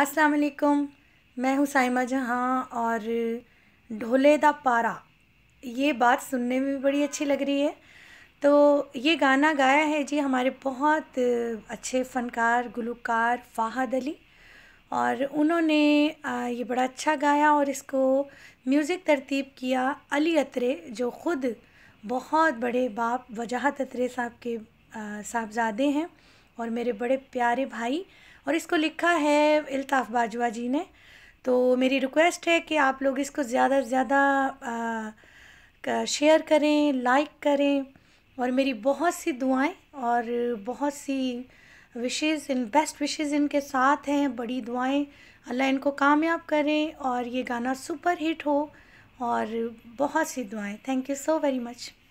असलकुम मैं हूँ साइमा जहाँ और ढोले द पारा ये बात सुनने में भी बड़ी अच्छी लग रही है तो ये गाना गाया है जी हमारे बहुत अच्छे फ़नकार गुलकार फ़ाहद अली और उन्होंने ये बड़ा अच्छा गाया और इसको म्यूज़िक तरतीब किया अली अतरे जो ख़ुद बहुत बड़े बाप वजाहत अतरे साहब के साहबजादे हैं और मेरे बड़े प्यारे भाई और इसको लिखा है अल्ताफ़ बाजवा जी ने तो मेरी रिक्वेस्ट है कि आप लोग इसको ज़्यादा से ज़्यादा शेयर करें लाइक करें और मेरी बहुत सी दुआएं और बहुत सी विशेज़ इन बेस्ट विशेज़ इनके साथ हैं बड़ी दुआएं अल्लाह इनको कामयाब करें और ये गाना सुपर हिट हो और बहुत सी दुआएं thank you so very much